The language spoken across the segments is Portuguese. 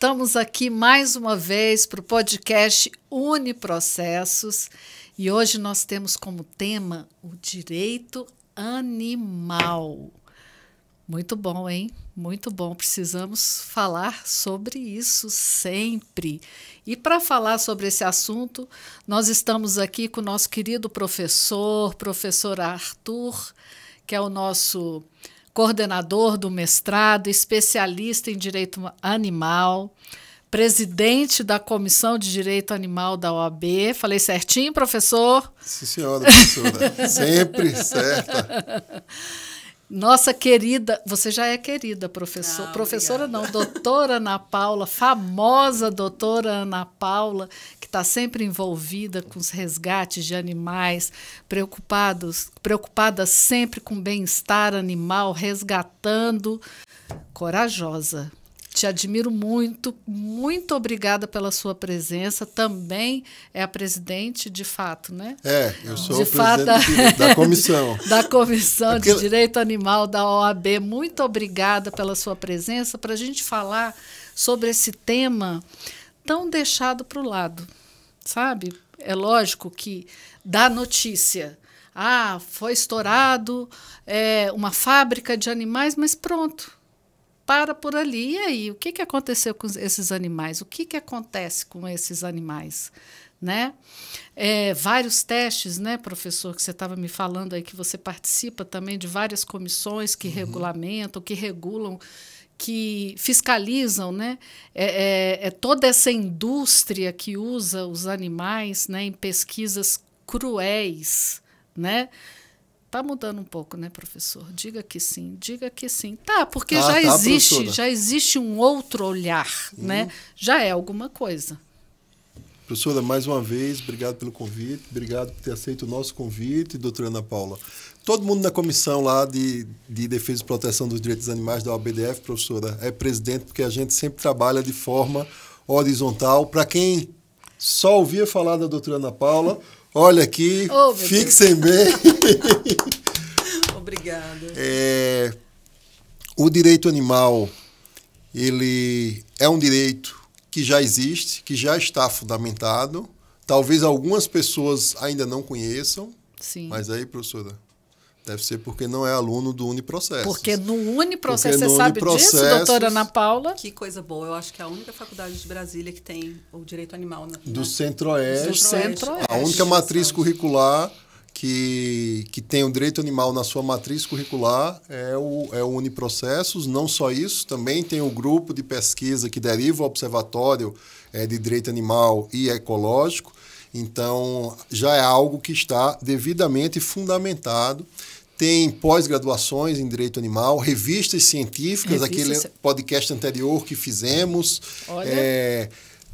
Estamos aqui mais uma vez para o podcast Une Processos e hoje nós temos como tema o direito animal. Muito bom, hein? Muito bom. Precisamos falar sobre isso sempre. E para falar sobre esse assunto, nós estamos aqui com o nosso querido professor, professor Arthur, que é o nosso coordenador do mestrado, especialista em direito animal, presidente da Comissão de Direito Animal da OAB. Falei certinho, professor? Sim, senhora, professora. Sempre certa. Nossa querida, você já é querida, professor, ah, professora não, doutora Ana Paula, famosa doutora Ana Paula, que está sempre envolvida com os resgates de animais, preocupados, preocupada sempre com o bem-estar animal, resgatando, corajosa. Te admiro muito, muito obrigada pela sua presença. Também é a presidente, de fato, né? É, eu sou de o fato, presidente da, da comissão. da Comissão de Direito Animal da OAB. Muito obrigada pela sua presença para a gente falar sobre esse tema tão deixado para o lado, sabe? É lógico que dá notícia. Ah, foi estourado é, uma fábrica de animais, mas pronto para por ali. E aí, o que, que aconteceu com esses animais? O que, que acontece com esses animais? Né? É, vários testes, né, professor, que você estava me falando aí, que você participa também de várias comissões que uhum. regulamentam, que regulam, que fiscalizam né, é, é, é toda essa indústria que usa os animais né, em pesquisas cruéis. Né? Tá mudando um pouco, né, professor? Diga que sim, diga que sim. Tá, porque tá, já tá, existe, professora. já existe um outro olhar, hum. né? Uhum. Já é alguma coisa. Professora, mais uma vez, obrigado pelo convite, obrigado por ter aceito o nosso convite, doutora Ana Paula. Todo mundo na comissão lá de, de Defesa e Proteção dos Direitos dos Animais da OBDF, professora, é presidente, porque a gente sempre trabalha de forma horizontal. Para quem só ouvia falar da doutora Ana Paula, Olha aqui, oh, fixem bem. Obrigada. É, o direito animal, ele é um direito que já existe, que já está fundamentado. Talvez algumas pessoas ainda não conheçam. Sim. Mas aí, professora, Deve ser porque não é aluno do Uniprocesso. Porque no Uniprocesso, porque você sabe disso, doutora Ana Paula? Que coisa boa. Eu acho que é a única faculdade de Brasília que tem o direito animal. Na, né? do Centro-Oeste. Do Centro-Oeste. A única matriz curricular que, que tem o direito animal na sua matriz curricular é o, é o Uniprocessos. Não só isso, também tem o grupo de pesquisa que deriva o Observatório é, de Direito Animal e Ecológico. Então, já é algo que está devidamente fundamentado tem pós-graduações em direito animal, revistas científicas, aquele podcast anterior que fizemos. Olha. É,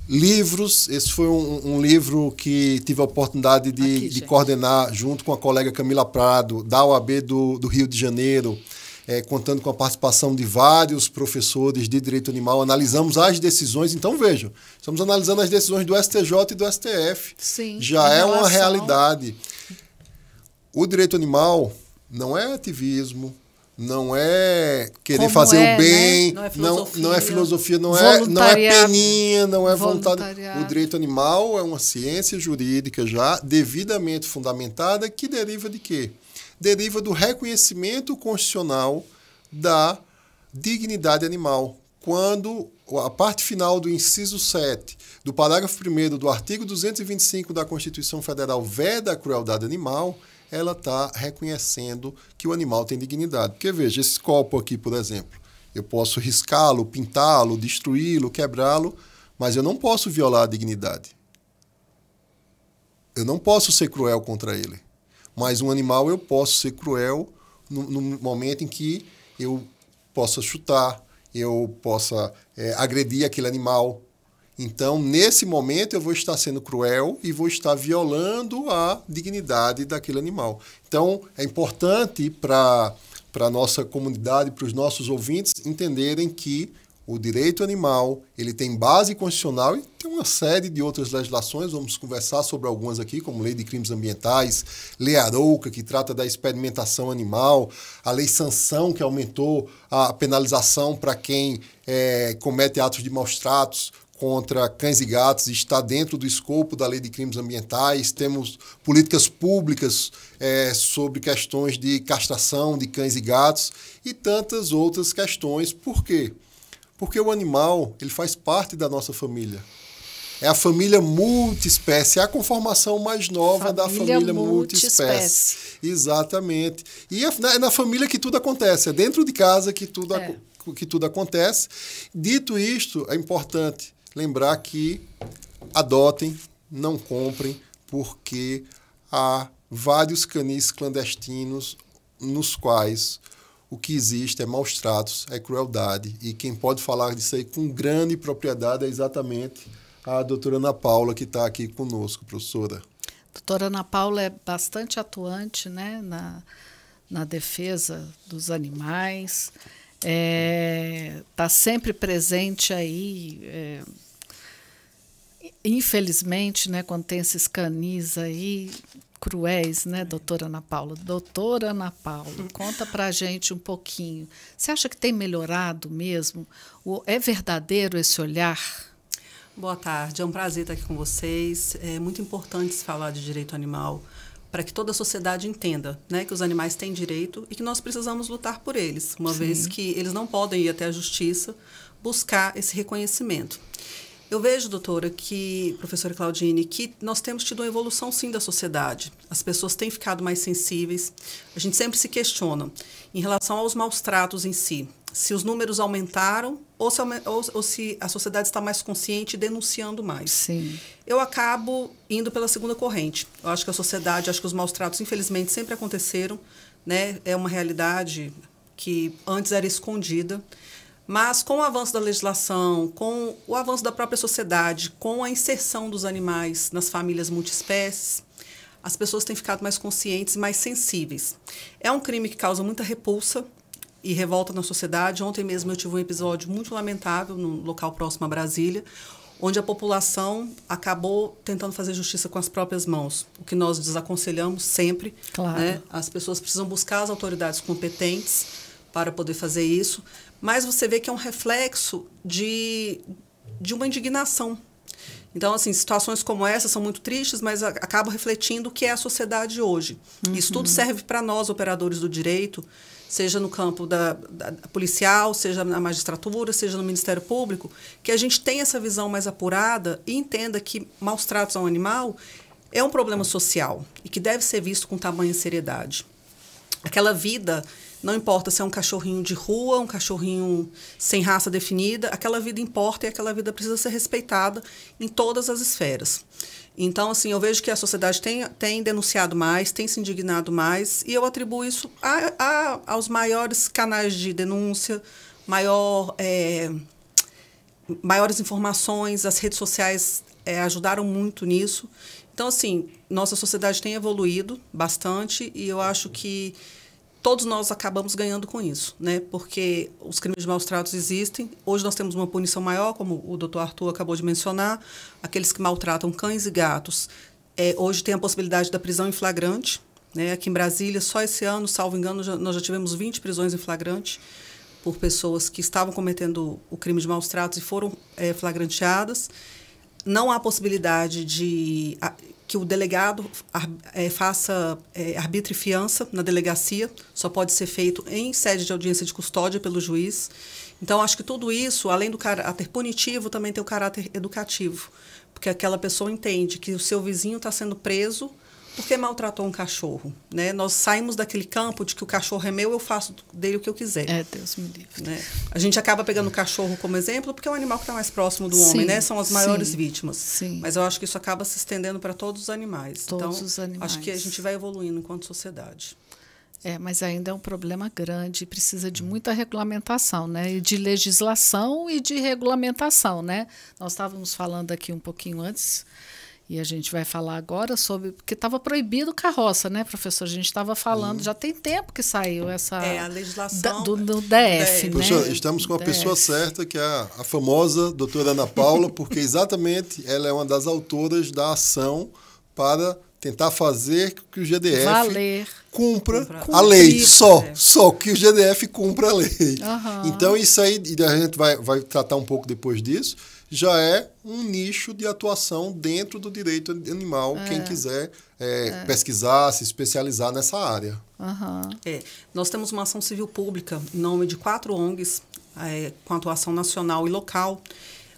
livros, esse foi um, um, livro que tive a oportunidade de, Aqui, de coordenar junto com a colega Camila Prado, da UAB do, do Rio de Janeiro. É, contando com a participação de vários professores de direito animal, analisamos as decisões. Então, vejam, estamos analisando as decisões do STJ e do STF. Sim. Já é relação... uma realidade. O direito animal não é ativismo, não é querer Como fazer é, o né? bem, né? não, é não, é filosofia, não é, não é peninha, não é vontade. O direito animal é uma ciência jurídica já devidamente fundamentada que deriva de quê? Deriva do reconhecimento constitucional da dignidade animal. Quando a parte final do inciso 7 do parágrafo 1 do artigo 225 da Constituição Federal veda a crueldade animal, ela está reconhecendo que o animal tem dignidade. Porque veja, esse copo aqui, por exemplo, eu posso riscá-lo, pintá-lo, destruí-lo, quebrá-lo, mas eu não posso violar a dignidade. Eu não posso ser cruel contra ele. Mas um animal eu posso ser cruel no, no momento em que eu possa chutar, eu possa é, agredir aquele animal, então, nesse momento, eu vou estar sendo cruel e vou estar violando a dignidade daquele animal. Então, é importante para a nossa comunidade, para os nossos ouvintes, entenderem que o direito animal ele tem base constitucional e tem uma série de outras legislações. Vamos conversar sobre algumas aqui, como lei de crimes ambientais, lei Arouca que trata da experimentação animal, a lei Sanção que aumentou a penalização para quem é, comete atos de maus tratos contra cães e gatos está dentro do escopo da lei de crimes ambientais. Temos políticas públicas é, sobre questões de castração de cães e gatos e tantas outras questões. Por quê? Porque o animal ele faz parte da nossa família. É a família multiespécie, é a conformação mais nova família da família multiespécie. Exatamente. E é na, é na, família que tudo acontece, é dentro de casa que tudo, é. que tudo acontece. Dito isto, é importante lembrar que adotem, não comprem, porque há vários canis clandestinos nos quais o que existe é maus tratos, é crueldade. E quem pode falar disso aí com grande propriedade é exatamente a doutora Ana Paula, que está aqui conosco, professora. doutora Ana Paula é bastante atuante né, na, na defesa dos animais, está é, tá sempre presente aí. É, infelizmente, né, quando tem esses canis aí cruéis, né, doutora Ana Paula? Doutora Ana Paula, conta a gente um pouquinho. Você acha que tem melhorado mesmo? É verdadeiro esse olhar? Boa tarde, é um prazer estar aqui com vocês. É muito importante se falar de direito animal para que toda a sociedade entenda né, que os animais têm direito e que nós precisamos lutar por eles, uma Sim. vez que eles não podem ir até a justiça buscar esse reconhecimento. Eu vejo, doutora, que, professora Claudine, que nós temos tido uma evolução sim da sociedade. As pessoas têm ficado mais sensíveis. A gente sempre se questiona em relação aos maus tratos em si. Se os números aumentaram ou se, ou, ou se a sociedade está mais consciente e denunciando mais. Sim. Eu acabo indo pela segunda corrente. Eu acho que a sociedade, acho que os maus tratos, infelizmente, sempre aconteceram. Né? É uma realidade que antes era escondida mas com o avanço da legislação, com o avanço da própria sociedade, com a inserção dos animais nas famílias multiespécies, as pessoas têm ficado mais conscientes e mais sensíveis. É um crime que causa muita repulsa e revolta na sociedade. Ontem mesmo eu tive um episódio muito lamentável num local próximo a Brasília, onde a população acabou tentando fazer justiça com as próprias mãos, o que nós desaconselhamos sempre. Né? Claro. Né? As pessoas precisam buscar as autoridades competentes para poder fazer isso mas você vê que é um reflexo de, de uma indignação. Então, assim, situações como essa são muito tristes, mas acabam refletindo o que é a sociedade hoje. Uhum. Isso tudo uhum. serve para nós, operadores do direito, seja no campo da, da, policial, seja na magistratura, seja no Ministério Público, que a gente tenha essa visão mais apurada e entenda que maus tratos ao animal é um problema social e que deve ser visto com tamanha seriedade. Aquela vida não importa se é um cachorrinho de rua, um cachorrinho sem raça definida, aquela vida importa e aquela vida precisa ser respeitada em todas as esferas. Então, assim, eu vejo que a sociedade tem, tem denunciado mais, tem se indignado mais, e eu atribuo isso a, a, aos maiores canais de denúncia, maior, é, maiores informações, as redes sociais é, ajudaram muito nisso. Então, assim, nossa sociedade tem evoluído bastante, e eu acho que todos nós acabamos ganhando com isso, né? Porque os crimes de maus tratos existem. Hoje nós temos uma punição maior, como o doutor Arthur acabou de mencionar. Aqueles que maltratam cães e gatos, é, hoje tem a possibilidade da prisão em flagrante. Né? Aqui em Brasília, só esse ano, salvo engano, já, nós já tivemos 20 prisões em flagrante por pessoas que estavam cometendo o crime de maus tratos e foram é, flagranteadas. Não há possibilidade de que o delegado ar, é, faça é, arbitre fiança na delegacia, só pode ser feito em sede de audiência de custódia pelo juiz. Então, acho que tudo isso, além do caráter punitivo, também tem o caráter educativo, porque aquela pessoa entende que o seu vizinho está sendo preso porque maltratou um cachorro? Né? Nós saímos daquele campo de que o cachorro é meu, eu faço dele o que eu quiser. É, Deus me livre. Né? A gente acaba pegando o cachorro como exemplo, porque é um animal que está mais próximo do sim, homem, né? São as maiores sim, vítimas. Sim. Mas eu acho que isso acaba se estendendo para todos os animais. Todos então, os animais. Acho que a gente vai evoluindo enquanto sociedade. É, mas ainda é um problema grande, precisa de muita regulamentação, né? E de legislação e de regulamentação, né? Nós estávamos falando aqui um pouquinho antes e a gente vai falar agora sobre. Porque estava proibido carroça, né, professor? A gente estava falando, hum. já tem tempo que saiu essa. É, a legislação. Da, do, do DF, né? Professor, estamos com a pessoa certa, que é a, a famosa doutora Ana Paula, porque exatamente ela é uma das autoras da ação para tentar fazer que o GDF Valer. cumpra a lei. Só, é. só que o GDF cumpra a lei. Uhum. Então, isso aí, a gente vai, vai tratar um pouco depois disso já é um nicho de atuação dentro do direito animal, é. quem quiser é, é. pesquisar, se especializar nessa área. Uhum. nós temos uma ação civil pública em nome de quatro ONGs, é, com atuação nacional e local,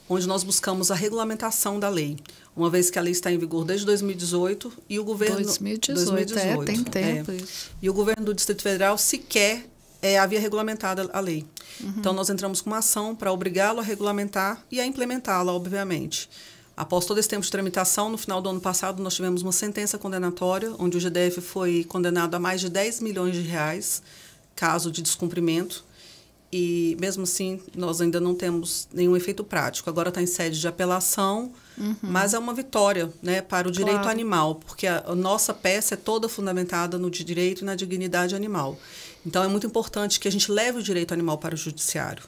onde nós buscamos a regulamentação da lei, uma vez que a lei está em vigor desde 2018 e o governo 2018, 2018 é, tem tempo. É, e o governo do Distrito Federal sequer é, havia regulamentado a lei. Uhum. Então, nós entramos com uma ação para obrigá-lo a regulamentar e a implementá-la, obviamente. Após todo esse tempo de tramitação, no final do ano passado, nós tivemos uma sentença condenatória, onde o GDF foi condenado a mais de 10 milhões de reais, caso de descumprimento. E, mesmo assim, nós ainda não temos nenhum efeito prático. Agora está em sede de apelação, uhum. mas é uma vitória né, para o direito claro. animal, porque a nossa peça é toda fundamentada no direito e na dignidade animal. Então é muito importante que a gente leve o direito animal para o judiciário,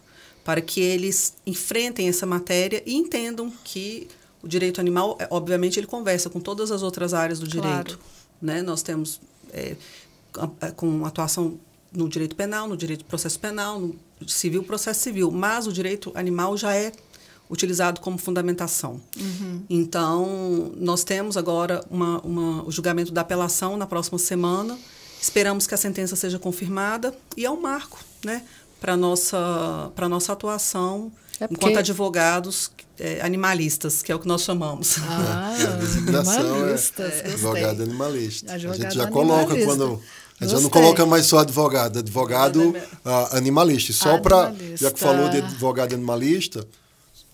para que eles enfrentem essa matéria e entendam que o direito animal, é, obviamente, ele conversa com todas as outras áreas do direito. Claro. Né? Nós temos é, com atuação no direito penal, no direito de processo penal, no civil, processo civil. Mas o direito animal já é utilizado como fundamentação. Uhum. Então, nós temos agora uma, uma, o julgamento da apelação na próxima semana. Esperamos que a sentença seja confirmada e é um marco né, para a nossa, nossa atuação é porque... enquanto advogados é, animalistas, que é o que nós chamamos. Ah, animalista, é, é advogado animalista. Advogado a gente já coloca quando. A gente já não coloca mais só advogado, advogado ah, animalista. Só para. Já que falou de advogado animalista,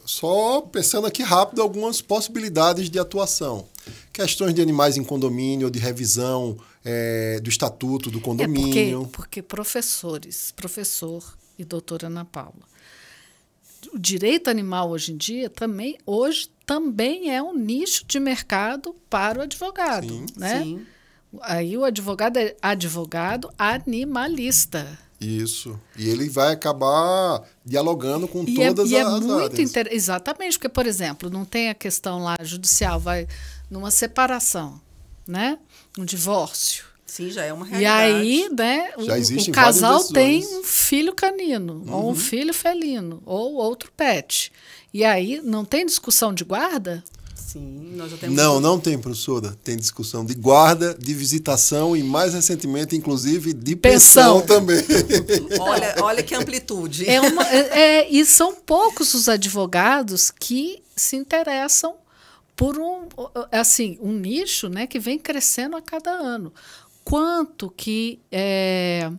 só pensando aqui rápido algumas possibilidades de atuação. Questões de animais em condomínio, de revisão, é, do estatuto do condomínio. É porque, porque professores, professor e doutora Ana Paula, o direito animal hoje em dia também hoje também é um nicho de mercado para o advogado, sim, né? Sim. Aí o advogado é advogado animalista. Isso. E ele vai acabar dialogando com e é, todas é, e as, é muito Exatamente, porque, por exemplo, não tem a questão lá judicial, vai numa separação né? Um divórcio. Sim, já é uma realidade. E aí, né, o, o casal tem um filho canino, uhum. ou um uhum. filho felino, ou outro pet. E aí, não tem discussão de guarda? Sim, nós já temos. Não, não tem, professora. Tem discussão de guarda, de visitação e, mais recentemente, inclusive, de pensão, pensão também. olha, olha que amplitude. É uma, é, é, e são poucos os advogados que se interessam por um é assim um nicho né que vem crescendo a cada ano quanto que é,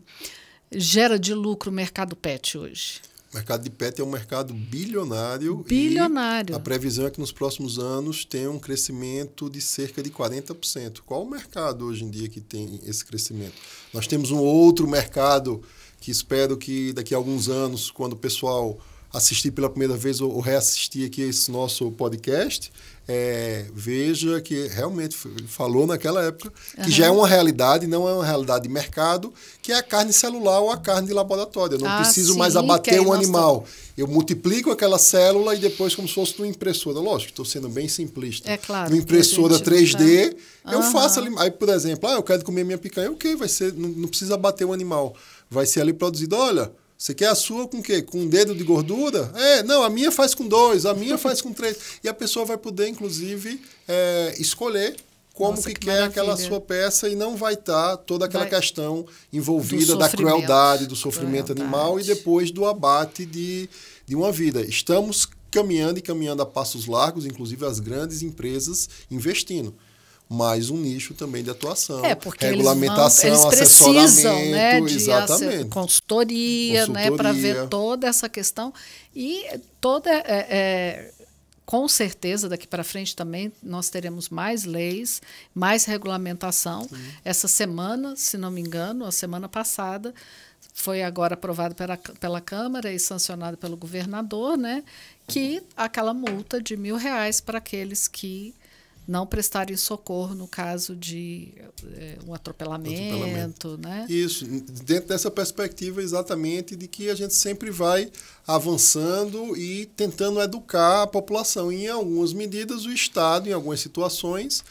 gera de lucro o mercado pet hoje o mercado de pet é um mercado bilionário. Bilionário. a previsão é que nos próximos anos tenha um crescimento de cerca de 40%. Qual o mercado hoje em dia que tem esse crescimento? Nós temos um outro mercado que espero que daqui a alguns anos, quando o pessoal assistir pela primeira vez ou, reassistir aqui esse nosso podcast, é, veja que realmente ele falou naquela época que uhum. já é uma realidade, não é uma realidade de mercado, que é a carne celular ou a carne de laboratório. Eu não ah, preciso sim, mais abater um animal. Nossa... Eu multiplico aquela célula e depois, como se fosse uma impressora. Lógico, estou sendo bem simplista. É claro. Uma impressora 3D, eu faço ali. Aí, por exemplo, ah, eu quero comer minha picanha, ok, vai ser, não, não precisa abater um animal. Vai ser ali produzido, olha você quer a sua com o quê? Com um dedo de gordura? É, não, a minha faz com dois, a minha faz com três. E a pessoa vai poder, inclusive, é, escolher como Nossa, que, que, quer maravilha. aquela sua peça e não vai estar tá toda aquela vai. questão envolvida da crueldade, do sofrimento crueldade. animal e depois do abate de, de uma vida. Estamos caminhando e caminhando a passos largos, inclusive as grandes empresas investindo mais um nicho também de atuação. É, porque regulamentação, eles, vão, eles precisam, né, de exatamente. consultoria, né, consultoria. né, para ver toda essa questão e toda é, é, com certeza daqui para frente também nós teremos mais leis, mais regulamentação. Sim. Essa semana, se não me engano, a semana passada foi agora aprovado pela, pela Câmara e sancionado pelo governador, né, que aquela multa de mil reais para aqueles que não prestarem socorro no caso de é, um atropelamento, atropelamento, né? Isso, dentro dessa perspectiva exatamente de que a gente sempre vai avançando e tentando educar a população. Em algumas medidas, o Estado, em algumas situações,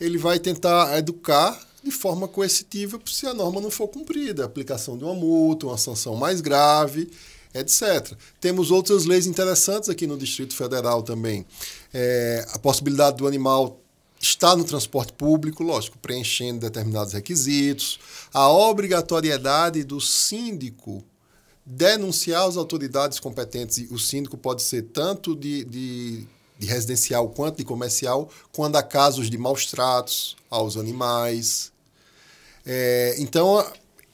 ele vai tentar educar de forma coercitiva se a norma não for cumprida, aplicação de uma multa, uma sanção mais grave etc. Temos outras leis interessantes aqui no Distrito Federal também. É, a possibilidade do animal estar no transporte público, lógico, preenchendo determinados requisitos, a obrigatoriedade do síndico denunciar as autoridades competentes. O síndico pode ser tanto de, de, de residencial quanto de comercial, quando há casos de maus tratos aos animais. É, então,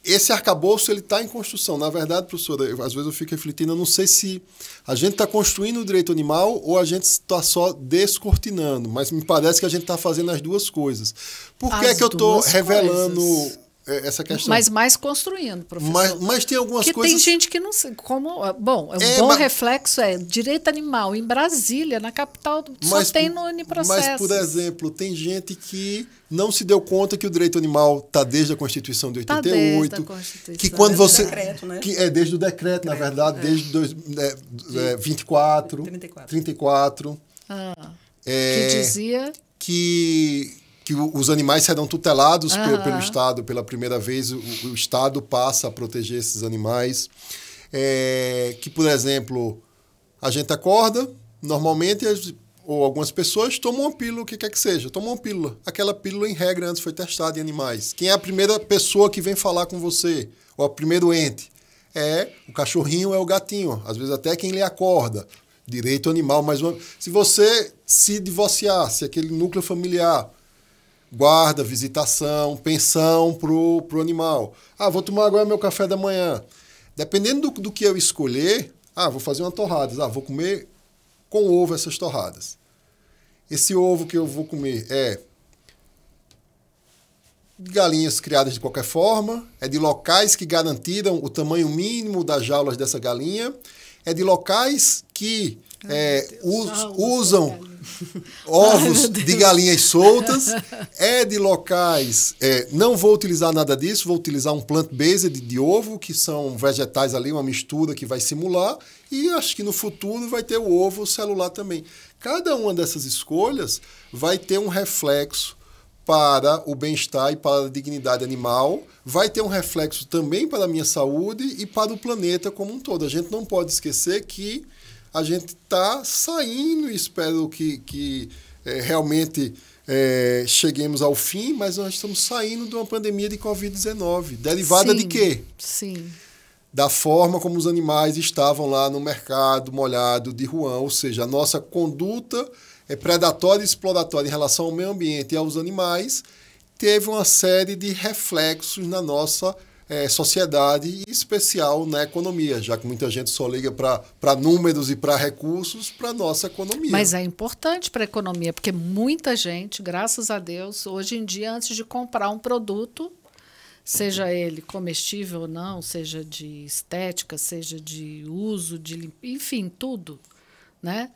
esse arcabouço ele está em construção. Na verdade, professora, eu, às vezes eu fico refletindo, eu não sei se a gente está construindo o direito animal ou a gente está só descortinando, mas me parece que a gente está fazendo as duas coisas. Por que, é que eu estou revelando coisas. É, essa questão. Mas mais construindo, professor. Mas, mas tem algumas que coisas. Tem gente que não sabe. como. Bom, é um é, bom mas... reflexo é direito animal em Brasília, na capital, mas, só tem no uniprocesso. Mas, por exemplo, tem gente que não se deu conta que o direito animal está desde a Constituição de 88, tá Constituição. que quando desde você decreto, né? que é desde o decreto, decreto na é, verdade, é. desde dois, né, é, 24, 34, 34 ah, que dizia que que os animais serão tutelados uhum. pelo, Estado. Pela primeira vez, o, o, Estado passa a proteger esses animais. É, que, por exemplo, a gente acorda, normalmente, ou algumas pessoas tomam uma pílula, o que quer que seja, tomam uma pílula. Aquela pílula, em regra, antes foi testada em animais. Quem é a primeira pessoa que vem falar com você, ou o primeiro ente? É o cachorrinho, é o gatinho. Às vezes até quem lhe acorda. Direito animal, mas uma... se você se divorciar, se aquele núcleo familiar guarda, visitação, pensão pro, pro animal. Ah, vou tomar agora meu café da manhã. Dependendo do, do que eu escolher, ah, vou fazer uma torrada. Ah, vou comer com ovo essas torradas. Esse ovo que eu vou comer é de galinhas criadas de qualquer forma, é de locais que garantiram o tamanho mínimo das jaulas dessa galinha, é de locais que Ai, é, us, usam né? ovos Ai, de galinhas soltas, é de locais. É, não vou utilizar nada disso, vou utilizar um plant-based de ovo, que são vegetais ali, uma mistura que vai simular, e acho que no futuro vai ter o ovo celular também. Cada uma dessas escolhas vai ter um reflexo para o bem-estar e para a dignidade animal, vai ter um reflexo também para a minha saúde e para o planeta como um todo. A gente não pode esquecer que a gente está saindo espero que, que é, realmente é, cheguemos ao fim, mas nós estamos saindo de uma pandemia de Covid-19. Derivada Sim. de quê? Sim. Da forma como os animais estavam lá no mercado molhado de Juan, ou seja, a nossa conduta é predatória e exploratória em relação ao meio ambiente e aos animais, teve uma série de reflexos na nossa é, sociedade, em especial na economia, já que muita gente só liga para números e para recursos para nossa economia. Mas é importante para a economia, porque muita gente, graças a Deus, hoje em dia, antes de comprar um produto, seja ele comestível ou não, seja de estética, seja de uso, de enfim, tudo, né?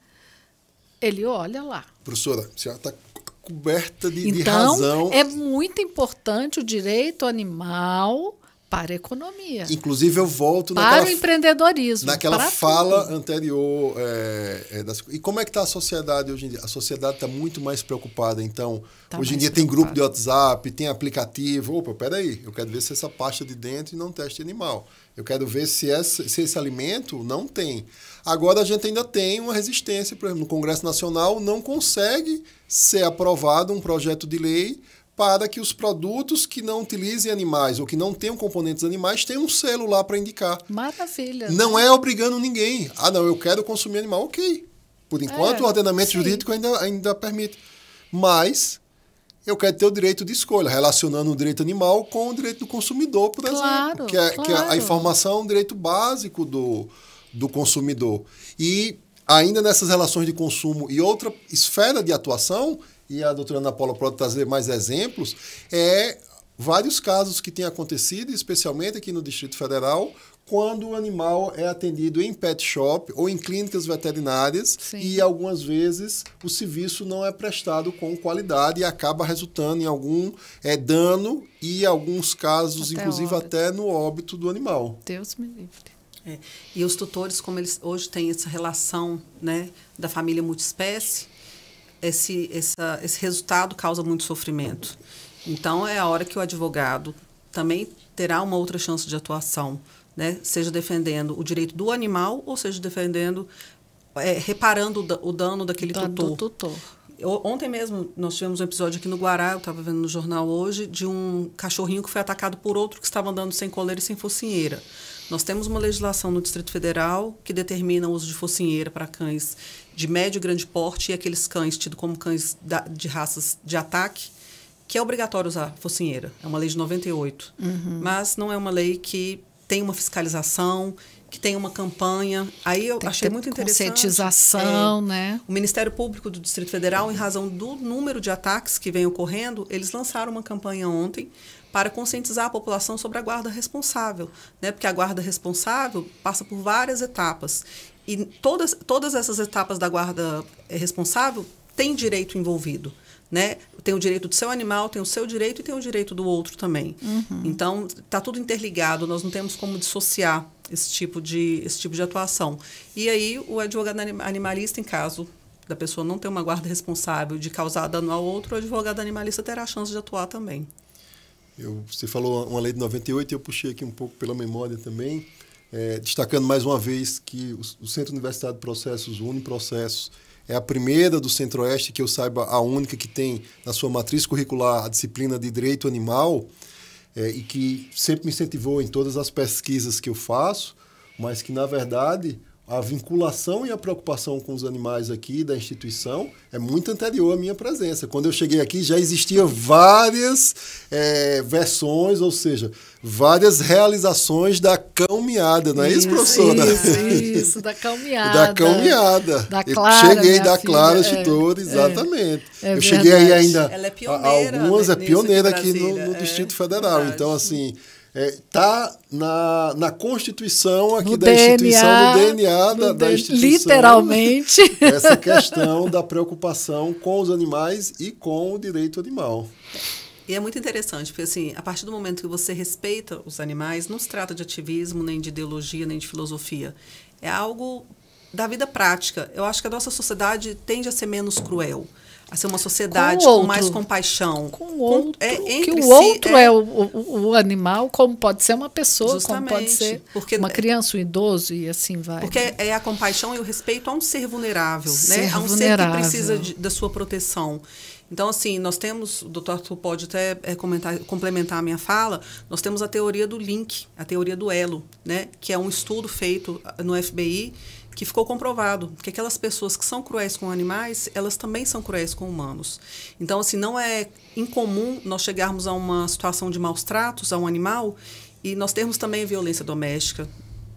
Ele olha lá. Professora, a senhora está coberta de, então, de razão. Então, é muito importante o direito animal para a economia. Inclusive, eu volto para naquela, o empreendedorismo. Naquela fala tudo. anterior. É, é, das, e como é que está a sociedade hoje em dia? A sociedade está muito mais preocupada, então. Tá hoje em dia tem grupo de WhatsApp, tem aplicativo. Opa, peraí, eu quero ver se essa pasta de dentro não teste animal. Eu quero ver se esse, se esse alimento não tem. Agora a gente ainda tem uma resistência, por exemplo, no Congresso Nacional não consegue ser aprovado um projeto de lei para que os produtos que não utilizem animais ou que não tenham componentes animais tenham um selo lá para indicar. Maravilha. Né? Não é obrigando ninguém. Ah, não, eu quero consumir animal, ok. Por enquanto, é, o ordenamento sim. jurídico ainda, ainda permite. Mas eu quero ter o direito de escolha, relacionando o direito animal com o direito do consumidor, por claro, exemplo. Que, é, é claro. que a, a informação é um direito básico do, do consumidor. E ainda nessas relações de consumo e outra esfera de atuação e a doutora Ana Paula pode trazer mais exemplos, é vários casos que têm acontecido, especialmente aqui no Distrito Federal, quando o animal é atendido em pet shop ou em clínicas veterinárias Sim. e algumas vezes o serviço não é prestado com qualidade e acaba resultando em algum é, dano e alguns casos, até inclusive até no óbito do animal. Deus me livre. É. E os tutores, como eles hoje têm essa relação né, da família multiespécie, esse, essa, esse resultado causa muito sofrimento. Então, é a hora que o advogado também terá uma outra chance de atuação, né? seja defendendo o direito do animal ou seja defendendo, é, reparando o dano daquele tutor. tutor ontem mesmo nós tivemos um episódio aqui no Guará, eu estava vendo no jornal hoje, de um cachorrinho que foi atacado por outro que estava andando sem coleira e sem focinheira. Nós temos uma legislação no Distrito Federal que determina o uso de focinheira para cães de médio e grande porte e aqueles cães tidos como cães da, de raças de ataque, que é obrigatório usar focinheira. É uma lei de 98. Uhum. Mas não é uma lei que tem uma fiscalização que tem uma campanha. Aí eu tem achei muito interessante. Conscientização, é, né? O Ministério Público do Distrito Federal, em razão do número de ataques que vem ocorrendo, eles lançaram uma campanha ontem para conscientizar a população sobre a guarda responsável, né? Porque a guarda responsável passa por várias etapas. E todas, todas essas etapas da guarda responsável têm direito envolvido né? Tem o direito do seu animal, tem o seu direito e tem o direito do outro também. Uhum. Então, está tudo interligado, nós não temos como dissociar esse tipo de, esse tipo de atuação. E aí, o advogado animalista, em caso da pessoa não ter uma guarda responsável de causar dano ao outro, o advogado animalista terá a chance de atuar também. Eu, você falou uma lei de 98, eu puxei aqui um pouco pela memória também, é, destacando mais uma vez que o, o Centro Universitário de Processos une processos é a primeira do Centro-Oeste, que eu saiba, a única que tem na sua matriz curricular a disciplina de direito animal, é, e que sempre me incentivou em todas as pesquisas que eu faço, mas que, na verdade, a vinculação e a preocupação com os animais aqui da instituição é muito anterior à minha presença. Quando eu cheguei aqui já existiam várias é, versões, ou seja, várias realizações da calmeada, não é isso, isso professora? Isso, isso, da calmeada. da calmeada. Da Clara, eu cheguei da Clara de é, Chitor, é, exatamente. É, eu verdade. cheguei aí ainda. Ela é pioneira. Algumas é pioneira aqui no, no é. Distrito Federal. Então, verdade. Então, assim. Está é, tá na, na Constituição aqui no da DNA, instituição, no DNA no da, da, instituição. Literalmente. Né? Essa questão da preocupação com os animais e com o direito animal. E é muito interessante, porque assim, a partir do momento que você respeita os animais, não se trata de ativismo, nem de ideologia, nem de filosofia. É algo da vida prática. Eu acho que a nossa sociedade tende a ser menos cruel a ser uma sociedade com, com mais compaixão. Com o outro. Com, é, que o si outro é, é o, o, o, animal, como pode ser uma pessoa, como pode ser porque, uma é criança, um idoso e assim vai. Porque né? é a compaixão e o respeito a um ser vulnerável, né? ser né? A um vulnerável. ser que precisa de, da sua proteção. Então, assim, nós temos, o doutor Arthur pode até é, comentar, complementar a minha fala, nós temos a teoria do link, a teoria do elo, né? Que é um estudo feito no FBI que ficou comprovado que aquelas pessoas que são cruéis com animais, elas também são cruéis com humanos. Então, assim, não é incomum nós chegarmos a uma situação de maus tratos a um animal e nós termos também violência doméstica,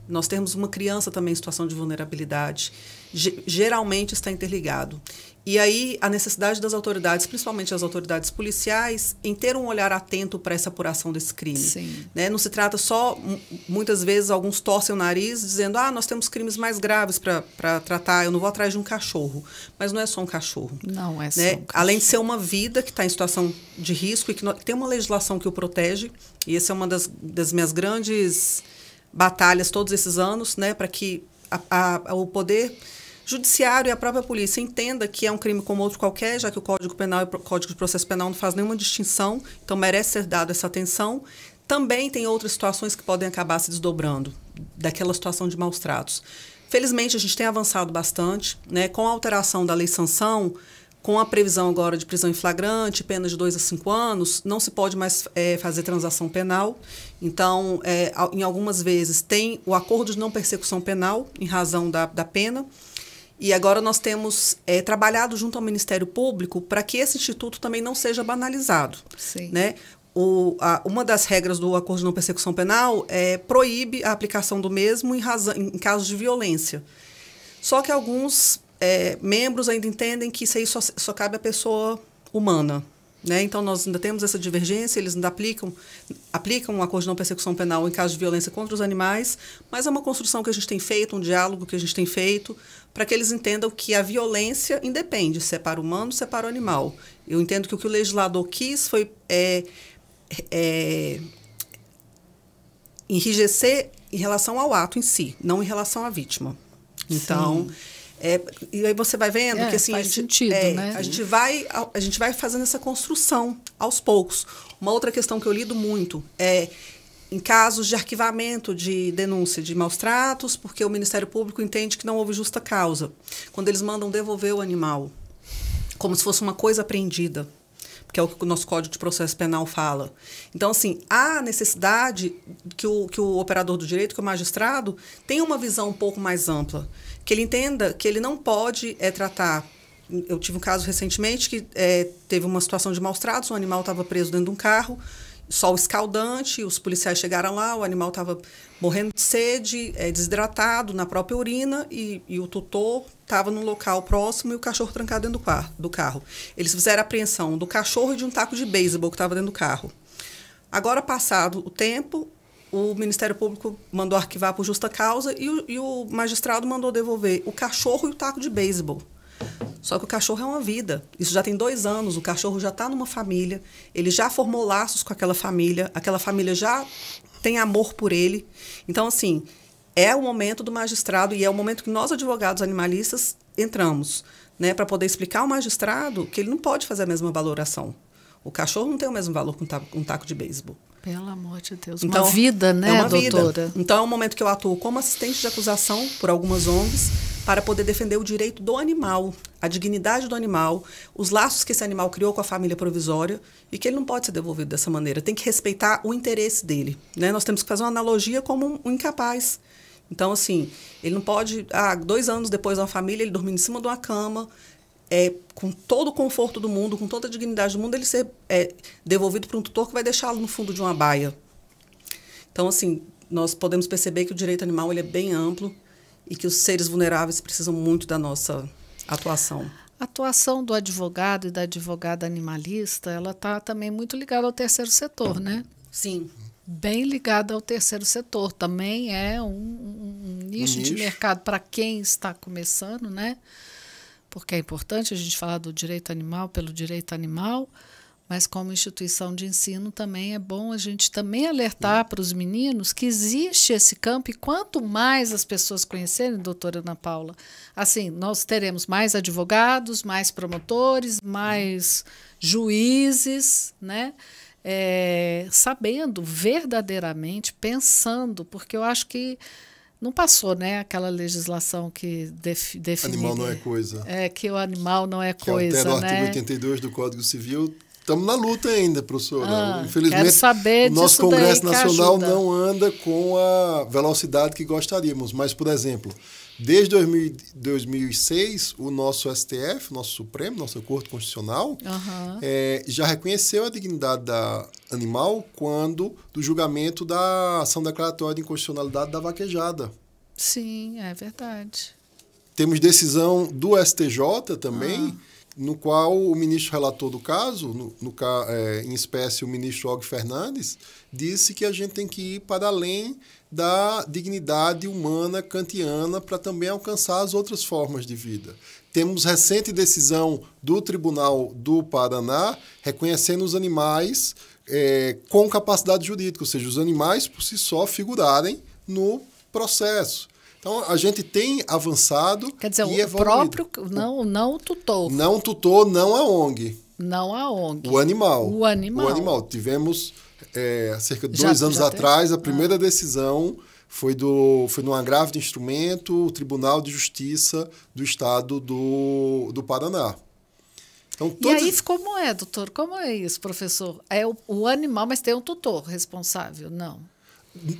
nós temos uma criança também em situação de vulnerabilidade. G geralmente está interligado. E aí, a necessidade das autoridades, principalmente as autoridades policiais, em ter um olhar atento para essa apuração desse crime. Sim. Né? Não se trata só, muitas vezes, alguns torcem o nariz dizendo: ah, nós temos crimes mais graves para tratar, eu não vou atrás de um cachorro. Mas não é só um cachorro. Não, é né? só. Além de ser uma vida que está em situação de risco e que tem uma legislação que o protege, e essa é uma das, das minhas grandes batalhas todos esses anos, né, para que a, a, o poder judiciário e a própria polícia entenda que é um crime como outro qualquer, já que o Código Penal e o Código de Processo Penal não faz nenhuma distinção, então merece ser dado essa atenção. Também tem outras situações que podem acabar se desdobrando daquela situação de maus tratos. Felizmente, a gente tem avançado bastante, né? Com a alteração da lei sanção, com a previsão agora de prisão em flagrante, pena de dois a cinco anos, não se pode mais é, fazer transação penal. Então, é, em algumas vezes, tem o acordo de não persecução penal, em razão da, da pena. E agora nós temos é, trabalhado junto ao Ministério Público para que esse instituto também não seja banalizado. Sim. Né? O, a, uma das regras do acordo de não persecução penal é, proíbe a aplicação do mesmo em, razão, em casos de violência. Só que alguns é, membros ainda entendem que isso aí só, só cabe à pessoa humana. Né? Então, nós ainda temos essa divergência, eles ainda aplicam, aplicam o acordo de não persecução penal em caso de violência contra os animais, mas é uma construção que a gente tem feito, um diálogo que a gente tem feito para que eles entendam que a violência independe se é para o humano, se é para o animal. Eu entendo que o que o legislador quis foi é, é, enrijecer em relação ao ato em si, não em relação à vítima. Então, é, e aí você vai vendo é, que assim a gente, sentido, é, né? a gente vai a, a gente vai fazendo essa construção aos poucos. Uma outra questão que eu lido muito é em casos de arquivamento de denúncia de maus tratos, porque o Ministério Público entende que não houve justa causa, quando eles mandam devolver o animal, como se fosse uma coisa apreendida, que é o que o nosso Código de Processo Penal fala. Então, assim, há necessidade que o, que o operador do direito, que o magistrado, tenha uma visão um pouco mais ampla, que ele entenda que ele não pode é, tratar eu tive um caso recentemente que é, teve uma situação de maus tratos, um animal estava preso dentro de um carro, sol escaldante, os policiais chegaram lá, o animal estava morrendo de sede, é, desidratado na própria urina e, e o tutor estava num local próximo e o cachorro trancado dentro do, do carro. Eles fizeram apreensão do cachorro e de um taco de beisebol que estava dentro do carro. Agora, passado o tempo, o Ministério Público mandou arquivar por justa causa e o, e o magistrado mandou devolver o cachorro e o taco de beisebol. Só que o cachorro é uma vida. Isso já tem dois anos, o cachorro já está numa família, ele já formou laços com aquela família, aquela família já tem amor por ele. Então, assim, é o momento do magistrado e é o momento que nós, advogados animalistas, entramos né, para poder explicar ao magistrado que ele não pode fazer a mesma valoração. O cachorro não tem o mesmo valor que um taco, um taco de beisebol. Pelo amor de Deus. Então, é né, uma vida, né, é uma doutora? Vida. Então é um momento que eu atuo como assistente de acusação por algumas ONGs para poder defender o direito do animal, a dignidade do animal, os laços que esse animal criou com a família provisória e que ele não pode ser devolvido dessa maneira. Tem que respeitar o interesse dele. Né? Nós temos que fazer uma analogia como um incapaz. Então, assim, ele não pode. Ah, dois anos depois da família, ele dormindo em cima de uma cama, é, com todo o conforto do mundo, com toda a dignidade do mundo, ele ser é, devolvido para um tutor que vai deixá-lo no fundo de uma baia. Então, assim, nós podemos perceber que o direito animal ele é bem amplo e que os seres vulneráveis precisam muito da nossa atuação. A atuação do advogado e da advogada animalista, ela está também muito ligada ao terceiro setor, né? Sim. Bem ligada ao terceiro setor. Também é um, um, um nicho, um nicho. de mercado para quem está começando, né? porque é importante a gente falar do direito animal pelo direito animal, mas como instituição de ensino também é bom a gente também alertar para os meninos que existe esse campo e quanto mais as pessoas conhecerem, doutora Ana Paula, assim, nós teremos mais advogados, mais promotores, mais juízes, né? É, sabendo verdadeiramente, pensando, porque eu acho que não passou, né, aquela legislação que def, define animal não é coisa. É que o animal não é que coisa, altera o artigo 82 né? do Código Civil. Estamos na luta ainda, professor. Ah, Infelizmente, o nosso Congresso Nacional não anda com a velocidade que gostaríamos, mas por exemplo, Desde 2000, 2006, o nosso STF, nosso Supremo, nosso Corte Constitucional, uhum. é, já reconheceu a dignidade da animal quando do julgamento da ação declaratória de inconstitucionalidade da vaquejada. Sim, é verdade. Temos decisão do STJ também. Ah no qual o ministro relator do caso, no, no é, em espécie o ministro Og Fernandes, disse que a gente tem que ir para além da dignidade humana kantiana para também alcançar as outras formas de vida. Temos recente decisão do Tribunal do Paraná reconhecendo os animais é, com capacidade jurídica, ou seja, os animais por si só figurarem no processo. Então a gente tem avançado. Quer dizer, o próprio não não o tutor. Não o tutor, não a ONG. Não a ONG. O animal. O animal. O animal. Tivemos é, cerca de dois já, anos já atrás a primeira ah. decisão foi do foi num agravo de instrumento o Tribunal de Justiça do Estado do, do Paraná. Então, E aí como é, doutor? Como é isso, professor? É o, o animal, mas tem um tutor responsável? Não.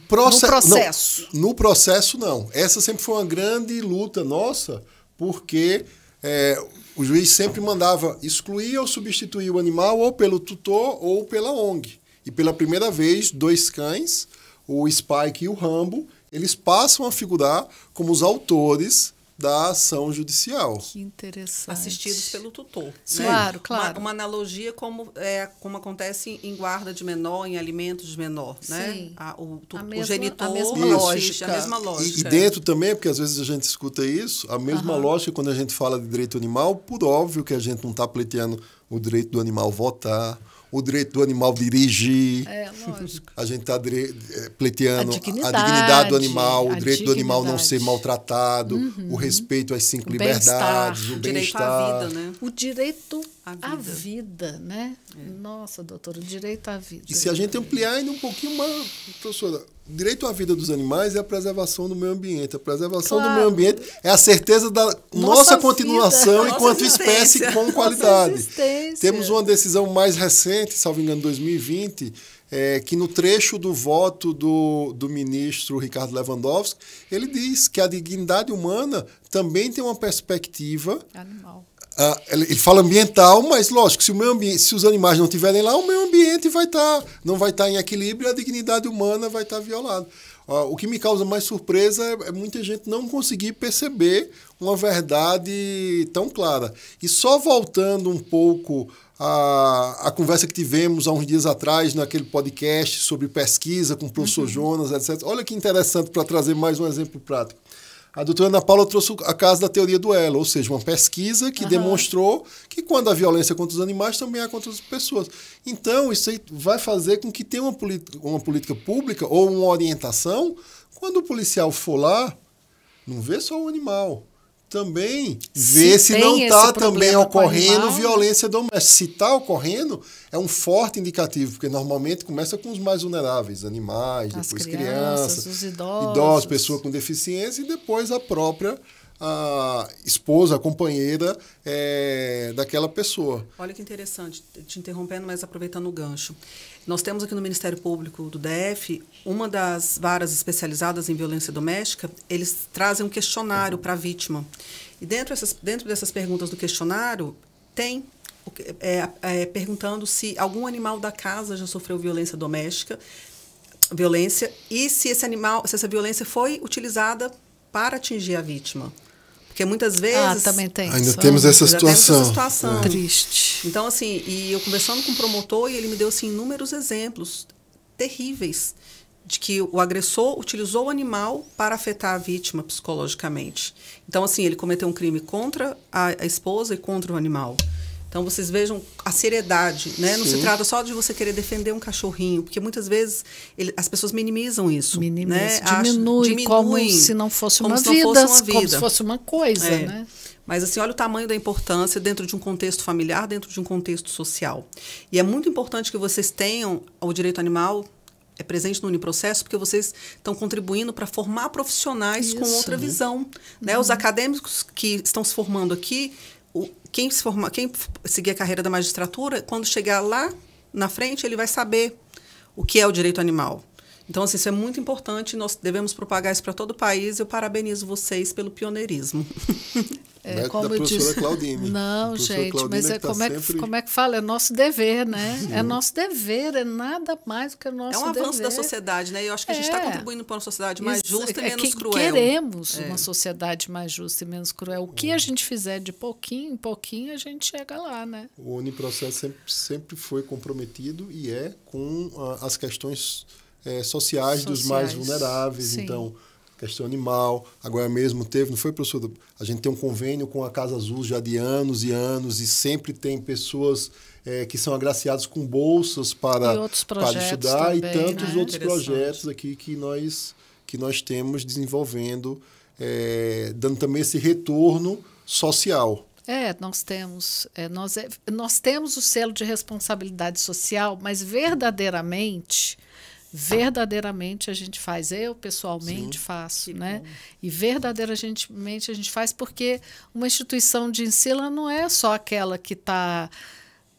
Proce... No processo. Não, no processo, não. Essa sempre foi uma grande luta nossa, porque é, o juiz sempre mandava excluir ou substituir o animal ou pelo tutor ou pela ONG. E pela primeira vez, dois cães, o Spike e o Rambo, eles passam a figurar como os autores da ação judicial. Que interessante. Assistidos pelo tutor. Né? Sim. Claro, claro. Uma, uma, analogia como, é, como acontece em guarda de menor, em alimentos de menor, né? Sim. né? A, o, tu, a mesma, o genitor a mesma isso. lógica. a mesma lógica. E, e, dentro também, porque às vezes a gente escuta isso, a mesma uhum. lógica quando a gente fala de direito animal, por óbvio que a gente não está pleiteando o direito do animal votar, o direito do animal dirigir. É, lógico. A gente está é, pleiteando a dignidade, a dignidade do animal, o direito do animal não ser maltratado, uhum. o respeito às cinco o liberdades, o bem-estar. vida, né? O direito à vida, vida né? É. Nossa, doutora, o direito à vida. E se a gente ampliar ainda um pouquinho mais, professora, direito à vida dos animais é a preservação do meio ambiente. A preservação claro. do meio ambiente é a certeza da nossa, nossa continuação nossa enquanto espécie com qualidade. Temos uma decisão mais recente, salvo engano, 2020, é, que no trecho do voto do, do ministro Ricardo Lewandowski, ele diz que a dignidade humana também tem uma perspectiva animal. Ah, ele fala ambiental, mas lógico, se, o meio ambiente, se os animais não estiverem lá, o meio ambiente vai estar, tá, não vai estar tá em equilíbrio e a dignidade humana vai estar tá violada. Ah, o que me causa mais surpresa é, é muita gente não conseguir perceber uma verdade tão clara. E só voltando um pouco a, a, conversa que tivemos há uns dias atrás naquele podcast sobre pesquisa com o professor uhum. Jonas, etc. Olha que interessante para trazer mais um exemplo prático. A doutora Ana Paula trouxe a casa da teoria do elo, ou seja, uma pesquisa que uhum. demonstrou que quando há violência é contra os animais também há contra as pessoas. Então, isso aí vai fazer com que tenha uma, uma política pública ou uma orientação. Quando o policial for lá, não vê só o animal, também ver se, se não está também ocorrendo animal, violência doméstica. Se está ocorrendo, é um forte indicativo, porque normalmente começa com os mais vulneráveis, animais, As depois crianças, crianças idosos. idosos, pessoa com deficiência e depois a própria a esposa, a companheira é, daquela pessoa. Olha que interessante, te interrompendo, mas aproveitando o gancho. Nós temos aqui no Ministério Público do DF uma das varas especializadas em violência doméstica, eles trazem um questionário para a vítima. E dentro dessas, dentro dessas perguntas do questionário, tem é, é, perguntando se algum animal da casa já sofreu violência doméstica, violência, e se esse animal, se essa violência foi utilizada para atingir a vítima. Porque muitas ah, vezes. Ah, também tem. Ainda temos essa situação. essa situação. É. Triste. Então, assim, e eu conversando com o promotor, e ele me deu assim, inúmeros exemplos terríveis de que o agressor utilizou o animal para afetar a vítima psicologicamente. Então, assim, ele cometeu um crime contra a, a esposa e contra o animal. Então vocês vejam a seriedade, né? Não Sim. se trata só de você querer defender um cachorrinho, porque muitas vezes ele, as pessoas minimizam isso, Minimiza, né? Diminui, Acho, diminuem, como se não fosse uma vida, fosse uma vida. como se fosse uma coisa, é. né? Mas assim, olha o tamanho da importância dentro de um contexto familiar, dentro de um contexto social. E é muito importante que vocês tenham o direito animal é presente no Uniprocesso porque vocês estão contribuindo para formar profissionais Isso. com outra né? visão. Né? Uhum. Os acadêmicos que estão se formando aqui quem se formar, quem seguir a carreira da magistratura, quando chegar lá na frente, ele vai saber o que é o direito animal. Então, assim, isso é muito importante, nós devemos propagar isso para todo o país. Eu parabenizo vocês pelo pioneirismo. É, né, como da eu disse. Claudine. Não, gente, Claudine mas é, tá como, é que, como é que fala? É nosso dever, né? Sim. É nosso dever, é nada mais do que nosso dever. É um avanço da sociedade, né? e Eu acho que a gente está é. contribuindo para uma sociedade mais Isso, justa e é menos que cruel. Queremos é. uma sociedade mais justa e menos cruel. O que a hum. gente fizer de pouquinho em pouquinho, a gente chega lá, né? O Uniprocesso sempre, sempre foi comprometido e é com a, ah, as questões é, sociais, sociais, dos mais vulneráveis. Sim. Então, questão animal. Agora mesmo teve, não foi, professor? A gente tem um convênio com a Casa Azul já de anos e anos e sempre tem pessoas é, que são agraciados com bolsas para, para estudar também, e tantos né? outros projetos aqui que nós, que nós temos desenvolvendo, é, dando também esse retorno social. É, nós temos, é, nós, é, nós temos o selo de responsabilidade social, mas verdadeiramente verdadeiramente a gente faz. Eu pessoalmente Sim, faço, né? Bom. E verdadeiramente a gente faz porque uma instituição de ensino não é só aquela que está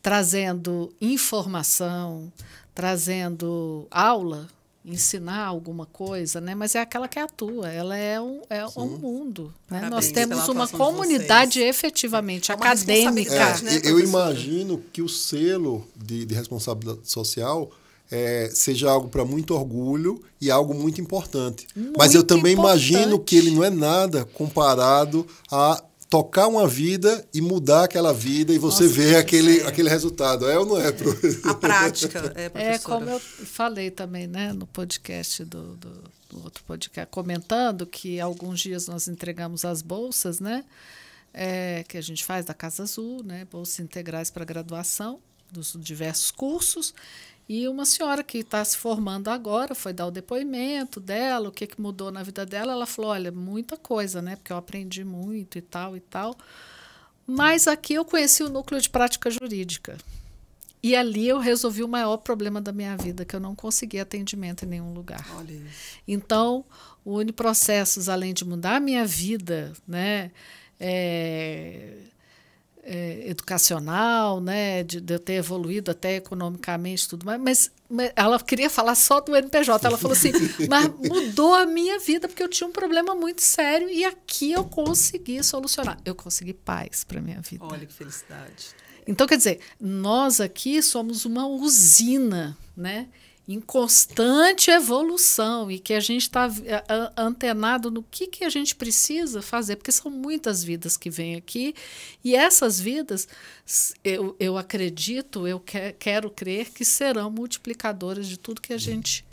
trazendo informação, trazendo aula, ensinar alguma coisa, né? Mas é aquela que é atua, ela é um, é Sim. um mundo. Né? Nós temos uma comunidade efetivamente é uma acadêmica. Né, é, né, eu imagino que o selo de, de responsabilidade social é, seja algo para muito orgulho e algo muito importante. Muito Mas eu também importante. imagino que ele não é nada comparado a tocar uma vida e mudar aquela vida e você Nossa, ver aquele, é. aquele resultado. É ou não é? é. A prática. É, é como eu falei também né, no podcast do, do, do, outro podcast, comentando que alguns dias nós entregamos as bolsas, né? É, que a gente faz da Casa Azul, né? Bolsas integrais para graduação dos diversos cursos. E uma senhora que está se formando agora foi dar o depoimento dela, o que, que mudou na vida dela. Ela falou: olha, muita coisa, né? Porque eu aprendi muito e tal e tal. Mas aqui eu conheci o núcleo de prática jurídica. E ali eu resolvi o maior problema da minha vida, que eu não conseguia atendimento em nenhum lugar. Então, o Uniprocessos, além de mudar a minha vida, né? É é, educacional, né, de, de, eu ter evoluído até economicamente tudo mais, mas, mas ela queria falar só do NPJ. Ela falou assim, mas mudou a minha vida porque eu tinha um problema muito sério e aqui eu consegui solucionar. Eu consegui paz para minha vida. Olha que felicidade. Então quer dizer, nós aqui somos uma usina, né? em constante evolução e que a gente está antenado no que, que a gente precisa fazer, porque são muitas vidas que vêm aqui e essas vidas, eu, eu acredito, eu quero crer que serão multiplicadoras de tudo que a uhum. gente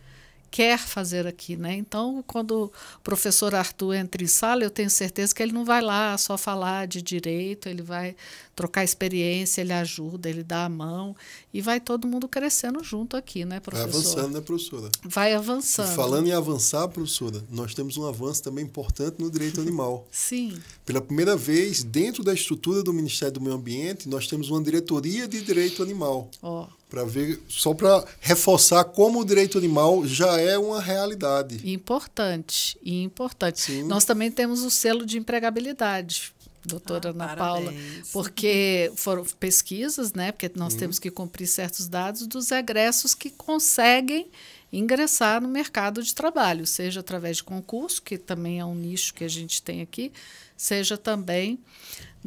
quer fazer aqui, né? Então, quando o professor Arthur entra em sala, eu tenho certeza que ele não vai lá só falar de direito, ele vai trocar experiência, ele ajuda, ele dá a mão e vai todo mundo crescendo junto aqui, né, professor? Vai avançando, né, professora? Vai avançando. E falando em avançar, professora, nós temos um avanço também importante no direito animal. Sim. Pela primeira vez, dentro da estrutura do Ministério do Meio Ambiente, nós temos uma diretoria de direito animal. Ó. Oh para ver só para reforçar como o direito animal já é uma realidade. Importante, importante. Sim. Nós também temos o selo de empregabilidade. Doutora ah, Ana parabéns. Paula, porque foram pesquisas, né? Porque nós hum. temos que cumprir certos dados dos egressos que conseguem ingressar no mercado de trabalho, seja através de concurso, que também é um nicho que a gente tem aqui, seja também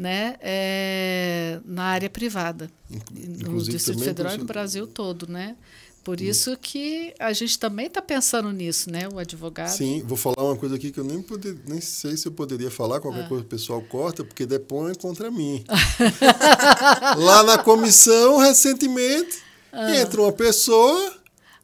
né, é, na área privada, Inclusive, no Distrito Federal e no Brasil todo, né? Por hum. isso que a gente também está pensando nisso, né? O advogado. Sim, vou falar uma coisa aqui que eu nem, poder, nem sei se eu poderia falar, qualquer ah. coisa o pessoal corta, porque depõe é contra mim. Lá na comissão, recentemente, ah. entra uma pessoa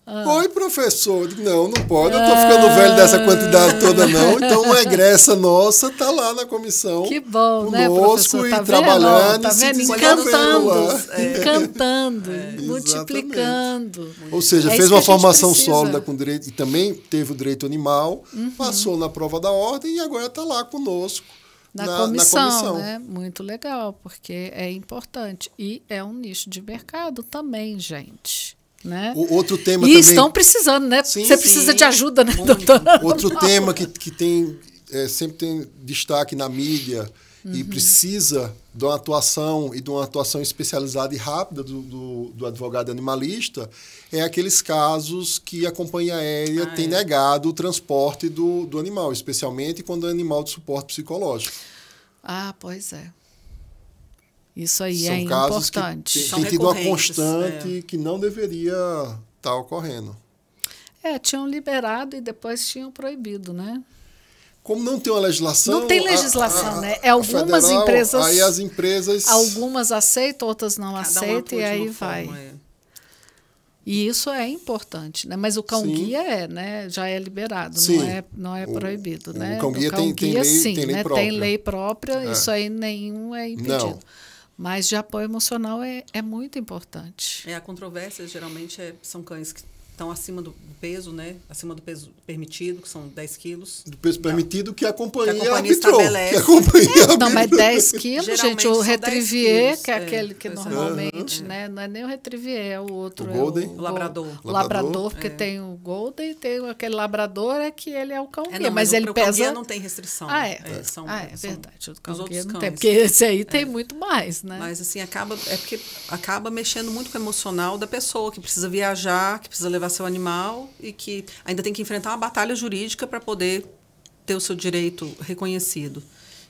ah. Oi, professor. Não, não pode. Eu estou ficando velho ah. dessa quantidade toda, não. Então, uma egressa nossa está lá na comissão. Que bom, né, conosco, né, professor? Tá, tá e trabalhando, tá vendo? Encantando, é. encantando, é. multiplicando. Ou seja, é fez uma formação sólida com direito e também teve o direito animal, uhum. passou na prova da ordem e agora está lá conosco. Na, na, comissão, na comissão, né? Muito legal, porque é importante. E é um nicho de mercado também, gente. Né? O, outro tema e também... estão precisando, né? Sim, Você sim, precisa de ajuda, né, muito. Outro Não. tema que, que tem, é, sempre tem destaque na mídia uhum. e precisa de uma atuação e de uma atuação especializada e rápida do, do, do advogado animalista é aqueles casos que a companhia aérea ah, tem é. negado o transporte do, do animal, especialmente quando é animal de suporte psicológico. Ah, pois é. Isso aí São é casos importante. Que tem, tem tido uma constante é. que não deveria estar tá ocorrendo. É, tinham liberado e depois tinham proibido, né? Como não tem uma legislação. Não tem legislação, a, a, né? É algumas federal, empresas. Aí as empresas. Algumas aceitam, outras não aceitam, e aí vai. é. E isso é importante, né? Mas o cão-guia é, né? Já é liberado, sim. não é, não é proibido, o, né? O cão-guia cão tem, tem, lei, sim, tem lei né? própria. Tem lei própria, é. isso aí nenhum é impedido. Não. Mas de apoio emocional é, é muito importante. É, a controvérsia geralmente é, são cães que estão acima do peso, né? Acima do peso permitido, que são 10 quilos. Do peso então, permitido que a companhia, que a companhia arbitrou. Que a companhia é, não, mas 10 quilos, gente, o Retrivier, quilos, que é, é aquele que normalmente, é. né? Não é nem o Retrivier, é o outro. O é Golden? O, o, labrador. O labrador, porque é. tem o Golden, tem aquele labrador, é que ele é o cão é, não, mas, mas ele pesa... O cão não tem restrição. Ah, é. Né? é. São, ah, é são, verdade. O cão não tem, porque esse aí tem muito mais, né? Mas, assim, acaba... É porque acaba mexendo muito com o emocional da pessoa, que precisa viajar, que precisa levar seu animal e que ainda tem que enfrentar uma batalha jurídica para poder ter o seu direito reconhecido.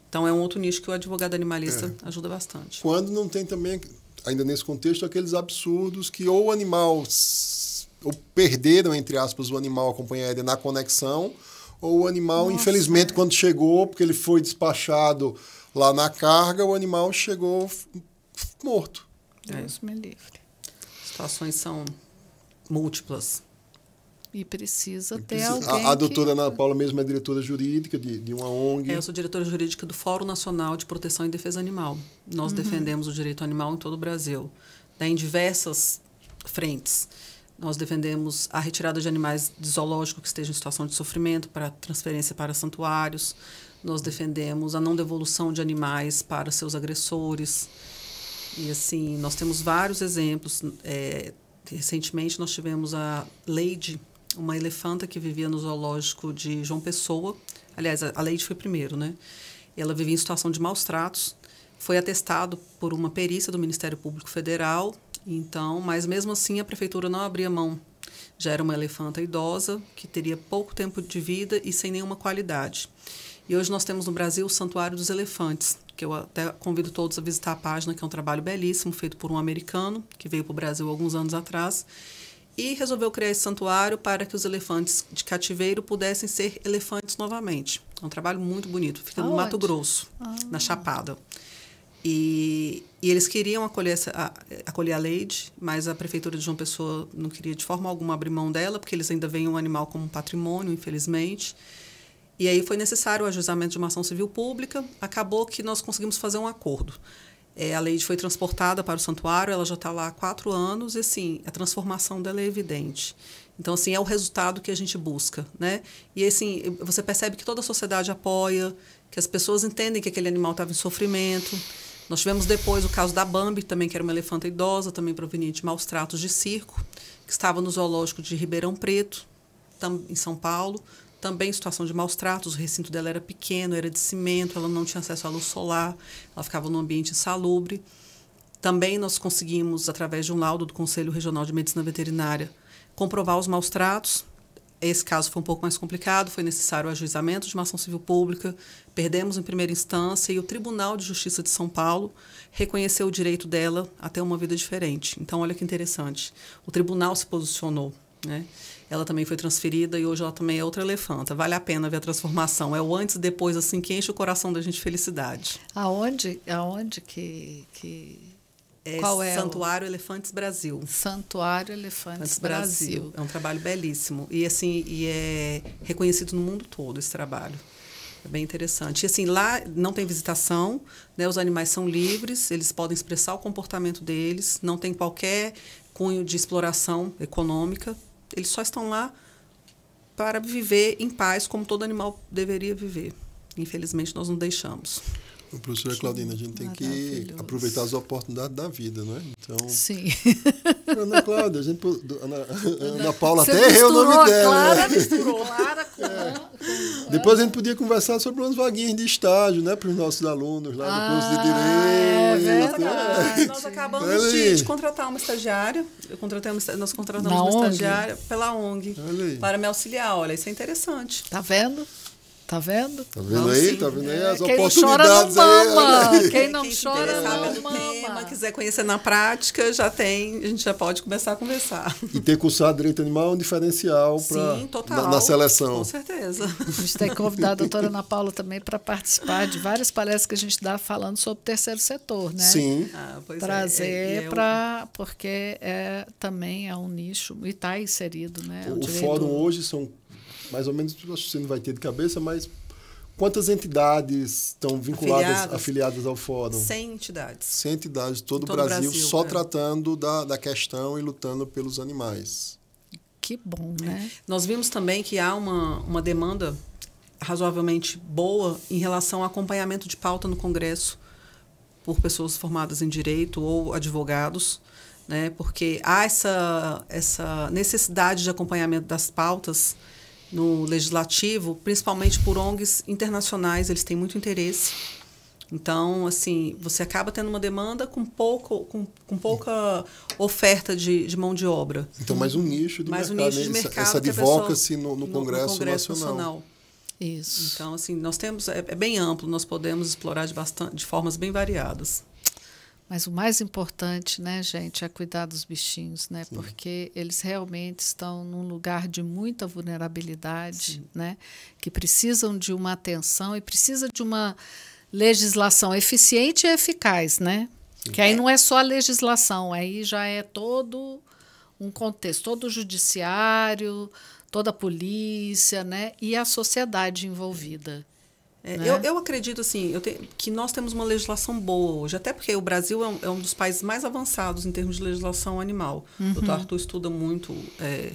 Então é um outro nicho que o advogado animalista é. ajuda bastante. Quando não tem também, ainda nesse contexto, aqueles absurdos que ou o animal, ou perderam, entre aspas, o animal acompanhado na conexão, ou o animal, Nossa, infelizmente, é. quando chegou, porque ele foi despachado lá na carga, o animal chegou morto. Deus me livre. As situações são múltiplas. E precisa ter precisa. alguém. A, a doutora que... Ana é. Paula mesmo é diretora jurídica de, de uma ONG. É, eu sou diretora jurídica do Fórum Nacional de Proteção e Defesa Animal. Nós uhum. defendemos o direito animal em todo o Brasil, né, em diversas frentes. Nós defendemos a retirada de animais de zoológico que estejam em situação de sofrimento para transferência para santuários. Nós defendemos a não devolução de animais para seus agressores. E assim, nós temos vários exemplos. É, Recentemente nós tivemos a Lady, uma elefanta que vivia no zoológico de João Pessoa. Aliás, a Lady foi primeiro, né? Ela vivia em situação de maus tratos. Foi atestado por uma perícia do Ministério Público Federal. Então, mas mesmo assim a prefeitura não abria mão. Já era uma elefanta idosa que teria pouco tempo de vida e sem nenhuma qualidade. E hoje nós temos no Brasil o Santuário dos Elefantes, que eu até convido todos a visitar a página, que é um trabalho belíssimo, feito por um americano que veio para o Brasil alguns anos atrás e resolveu criar esse santuário para que os elefantes de cativeiro pudessem ser elefantes novamente. É um trabalho muito bonito, fica no ah, Mato Grosso, ah. na Chapada. E, e, eles queriam acolher, essa, a, acolher a Leide, mas a prefeitura de João Pessoa não queria de forma alguma abrir mão dela, porque eles ainda veem o animal como patrimônio, infelizmente. E aí foi necessário o ajustamento de uma ação civil pública. Acabou que nós conseguimos fazer um acordo. É, a Leide foi transportada para o santuário, ela já está lá há quatro anos, e assim, a transformação dela é evidente. Então, assim, é o resultado que a gente busca, né? E, assim, você percebe que toda a sociedade apoia, que as pessoas entendem que aquele animal estava em sofrimento. Nós tivemos depois o caso da Bambi, também que era uma elefanta idosa, também proveniente de maus tratos de circo, que estava no zoológico de Ribeirão Preto, em São Paulo também situação de maus tratos, o recinto dela era pequeno, era de cimento, ela não tinha acesso à luz solar, ela ficava num ambiente insalubre. Também nós conseguimos, através de um laudo do Conselho Regional de Medicina Veterinária, comprovar os maus tratos. Esse caso foi um pouco mais complicado, foi necessário o ajuizamento de uma ação civil pública, perdemos em primeira instância e o Tribunal de Justiça de São Paulo reconheceu o direito dela a ter uma vida diferente. Então, olha que interessante, o tribunal se posicionou. Né? ela também foi transferida e hoje ela também é outra elefanta. Vale a pena ver a transformação. É o antes e depois, assim, que enche o coração da gente de felicidade. Aonde, aonde que... que... É Qual é Santuário o... Elefantes Brasil. Santuário Elefantes Brasil. Brasil. É um trabalho belíssimo. E, assim, e é reconhecido no mundo todo esse trabalho. É bem interessante. E assim, lá não tem visitação, né? os animais são livres, eles podem expressar o comportamento deles, não tem qualquer cunho de exploração econômica. Eles só estão lá para viver em paz, como todo animal deveria viver. Infelizmente, nós não deixamos. Ô, professora Claudina, a gente tem que aproveitar as oportunidades da vida, não é? Então, Sim. Ana Cláudia, a gente, Ana, Ana Paula Você até errei o nome dela. Clara misturou Lara com é. Depois a gente podia conversar sobre umas vaguinhas de estágio, né, para os nossos alunos lá no curso de ah, direito. É né, verdade. Nós acabamos de, de, contratar uma estagiária. Eu contratei uma, nós contratamos Na uma ONG? estagiária pela ONG para me auxiliar. Olha, isso é interessante. Tá vendo? Tá vendo? Tá vendo então, aí? Sim. Tá vendo aí as Quem oportunidades não chora, não mama. Aí, Quem não Quem chora não mama. Tema, quiser conhecer na prática, já tem, a gente já pode começar a conversar. E ter cursado direito animal é um diferencial para na, na, seleção. Com certeza. A gente tem que convidar a doutora Ana Paula também para participar de várias palestras que a gente dá falando sobre o terceiro setor, né? Sim. Ah, é. Trazer é, é, para porque é também é um nicho e está inserido, né? O, o fórum hoje são mais ou menos o que você não vai ter de cabeça, mas quantas entidades estão vinculadas, afiliadas, afiliadas ao fórum? 100 entidades. 100 entidades, todo, todo o Brasil, Brasil só é. tratando da, da questão e lutando pelos animais. Que bom, né? Nós vimos também que há uma, uma demanda razoavelmente boa em relação ao acompanhamento de pauta no Congresso por pessoas formadas em direito ou advogados, né? Porque há essa essa necessidade de acompanhamento das pautas no legislativo, principalmente por ONGs internacionais, eles têm muito interesse. Então, assim, você acaba tendo uma demanda com, pouco, com, com pouca oferta de, de, mão de obra. Então, mais um nicho do mais mercado. Um nicho de né? mercado essa advoca-se no, no, Congresso, no Congresso Nacional. Nacional. Isso. Então, assim, nós temos... É, é, bem amplo, nós podemos explorar de, bastante, de formas bem variadas. Mas o mais importante, né, gente, é cuidar dos bichinhos, né? Sim. Porque eles realmente estão num lugar de muita vulnerabilidade, Sim. né? Que precisam de uma atenção e precisa de uma legislação eficiente e eficaz, né? Sim. Que aí é. não é só a legislação, aí já é todo um contexto, todo o judiciário, toda a polícia, né? E a sociedade envolvida. É, né? eu, eu acredito assim, eu te, que nós temos uma legislação boa hoje, até porque o Brasil é um, é um dos países mais avançados em termos de legislação animal. Uhum. O Arthur estuda muito, é,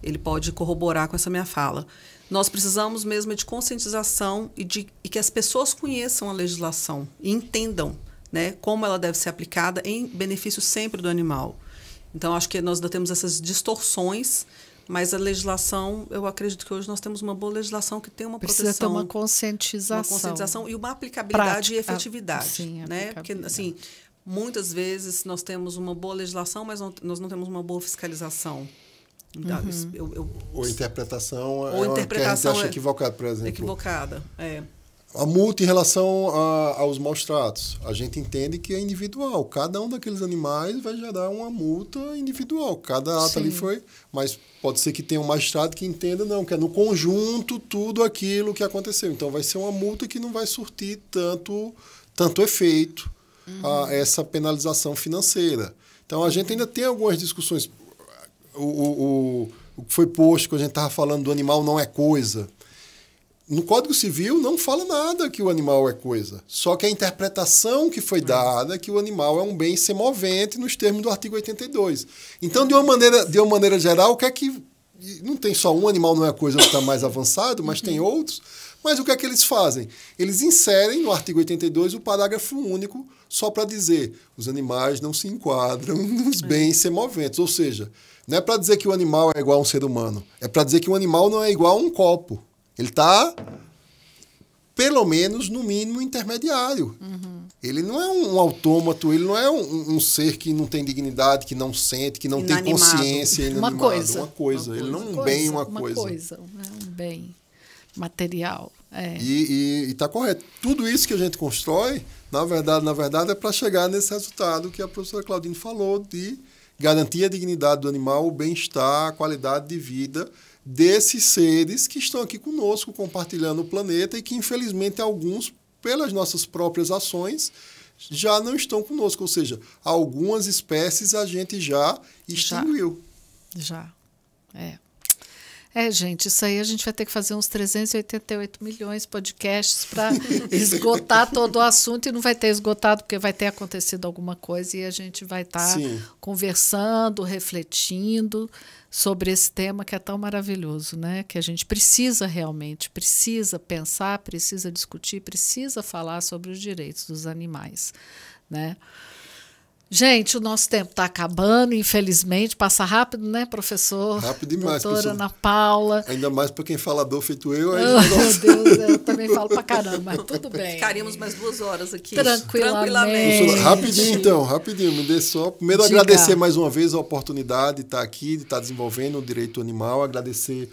ele pode corroborar com essa minha fala. Nós precisamos mesmo é de conscientização e, de, e que as pessoas conheçam a legislação e entendam né, como ela deve ser aplicada em benefício sempre do animal. Então, acho que nós ainda temos essas distorções mas a legislação, eu acredito que hoje nós temos uma boa legislação que tem uma Precisa proteção. Precisa ter uma conscientização. Uma conscientização e uma aplicabilidade Prática. e efetividade. Sim, né? Porque, assim, muitas vezes nós temos uma boa legislação, mas não, nós não temos uma boa fiscalização. Então, uhum. eu, eu, ou interpretação, é ou é interpretação que a gente acha é equivocada, por exemplo. Equivocada, é. A multa em relação a, aos maus tratos, a gente entende que é individual. Cada um daqueles animais vai gerar uma multa individual. Cada ato Sim. ali foi. Mas pode ser que tenha um magistrado que entenda, não, que é no conjunto tudo aquilo que aconteceu. Então vai ser uma multa que não vai surtir tanto, tanto efeito uhum. a essa penalização financeira. Então a gente uhum. ainda tem algumas discussões. O, o, o, o que foi posto, que a gente estava falando do animal não é coisa no Código Civil não fala nada que o animal é coisa. Só que a interpretação que foi é. dada é que o animal é um bem semovente nos termos do artigo 82. Então, de uma maneira, de uma maneira geral, o que é que. Não tem só um animal, não é coisa que está mais avançado, mas tem uhum. outros. Mas o que é que eles fazem? Eles inserem no artigo 82 o parágrafo único só para dizer os animais não se enquadram nos é. bens semoventes. Ou seja, não é para dizer que o animal é igual a um ser humano, é para dizer que o animal não é igual a um copo. Ele está, pelo menos, no mínimo, intermediário. Uhum. Ele não é um, um autômato, ele não é um, um, ser que não tem dignidade, que não sente, que não inanimado. tem consciência. Inanimado. Uma coisa. Uma coisa. ele não é um coisa, bem, uma, uma coisa. coisa. Né? Um bem material. É. E, está correto. Tudo isso que a gente constrói, na verdade, na verdade, é para chegar nesse resultado que a professora Claudine falou de garantir a dignidade do animal, o bem-estar, a qualidade de vida desses seres que estão aqui conosco, compartilhando o planeta e que, infelizmente, alguns, pelas nossas próprias ações, já não estão conosco. Ou seja, algumas espécies a gente já extinguiu. Já. já. É. É, gente, isso aí a gente vai ter que fazer uns 388 milhões de podcasts para esgotar todo o assunto e não vai ter esgotado, porque vai ter acontecido alguma coisa e a gente vai estar tá conversando, refletindo sobre esse tema que é tão maravilhoso, né? Que a gente precisa realmente, precisa pensar, precisa discutir, precisa falar sobre os direitos dos animais, né? Gente, o nosso tempo está acabando, infelizmente. Passa rápido, né, professor? Rápido demais, Doutora Ana Paula. Ainda mais para quem fala dor feito eu. Aí oh, meu Deus, eu também falo para caramba, mas tudo bem. Ficaríamos mais duas horas aqui. Tranquilamente. Tranquilamente. Rapidinho, então, rapidinho. Me dê só. Primeiro, Diga. agradecer mais uma vez a oportunidade de estar aqui, de estar desenvolvendo o direito animal. Agradecer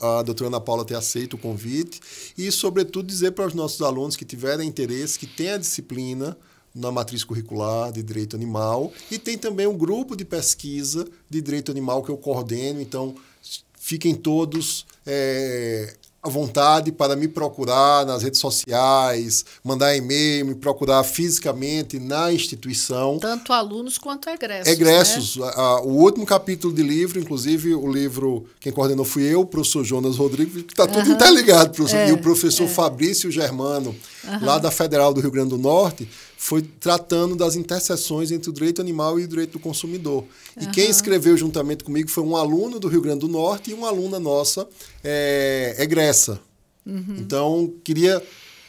a doutora Ana Paula ter aceito o convite e, sobretudo, dizer para os nossos alunos que tiverem interesse, que tenham a disciplina, na matriz curricular de direito animal e tem também um grupo de pesquisa de direito animal que eu coordeno, então fiquem todos é, à vontade para me procurar nas redes sociais, mandar e-mail, me procurar fisicamente na instituição. Tanto alunos quanto egressos. Egressos. Né? o último capítulo de livro, inclusive o livro, quem coordenou fui eu, o professor Jonas Rodrigues, que está tudo uhum. interligado, professor. É, e o é, professor é. Fabrício Germano, uhum. lá da Federal do Rio Grande do Norte, foi tratando das interseções entre o direito animal e o direito do consumidor. Uhum. E quem escreveu juntamente comigo foi um aluno do Rio Grande do Norte e uma aluna nossa, é, egressa. É uhum. Então, queria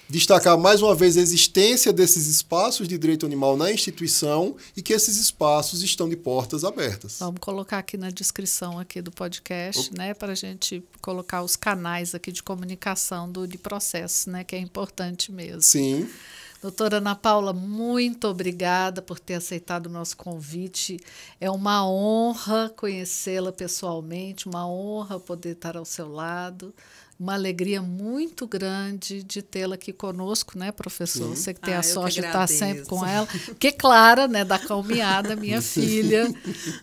destacar mais uma vez a existência desses espaços de direito animal na instituição e que esses espaços estão de portas abertas. Vamos colocar aqui na descrição aqui do podcast, o... né, para a gente colocar os canais aqui de comunicação do de processo, né, que é importante mesmo. Sim. Doutora Ana Paula, muito obrigada por ter aceitado o nosso convite. É uma honra conhecê-la pessoalmente, uma honra poder estar ao seu lado uma alegria muito grande de tê-la aqui conosco, né, professor? Sim. Você que tem ah, a sorte de estar sempre com ela. Porque Clara, né, da Calmeada, minha filha,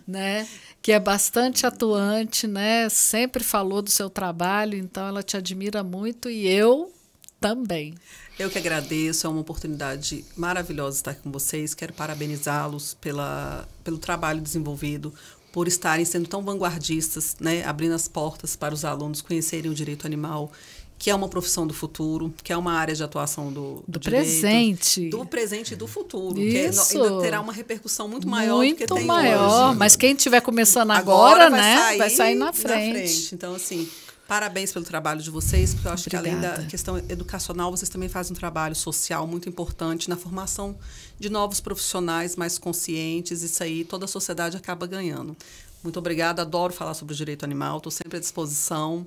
né, que é bastante atuante, né, sempre falou do seu trabalho, então ela te admira muito e eu também. Eu que agradeço, é uma oportunidade maravilhosa estar com vocês. Quero parabenizá-los pela, pelo trabalho desenvolvido, por estarem sendo tão vanguardistas, né, abrindo as portas para os alunos conhecerem o direito animal, que é uma profissão do futuro, que é uma área de atuação do, do, do direito, presente, do presente e do futuro, é Isso. que ainda terá uma repercussão muito maior muito do que tem maior, hoje. mas quem estiver começando agora, agora vai né, sair vai sair na frente. na frente. Então assim, Parabéns pelo trabalho de vocês, porque eu acho Obrigada. que além da questão educacional, vocês também fazem um trabalho social muito importante na formação de novos profissionais mais conscientes. Isso aí toda a sociedade acaba ganhando. Muito obrigada, adoro falar sobre o direito animal, estou sempre à disposição.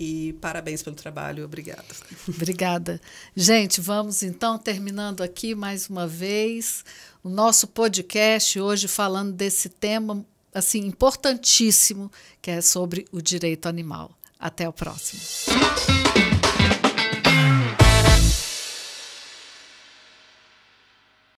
E parabéns pelo trabalho, obrigada. Obrigada. Gente, vamos então terminando aqui mais uma vez o nosso podcast hoje falando desse tema assim importantíssimo que é sobre o direito animal. Até o próximo.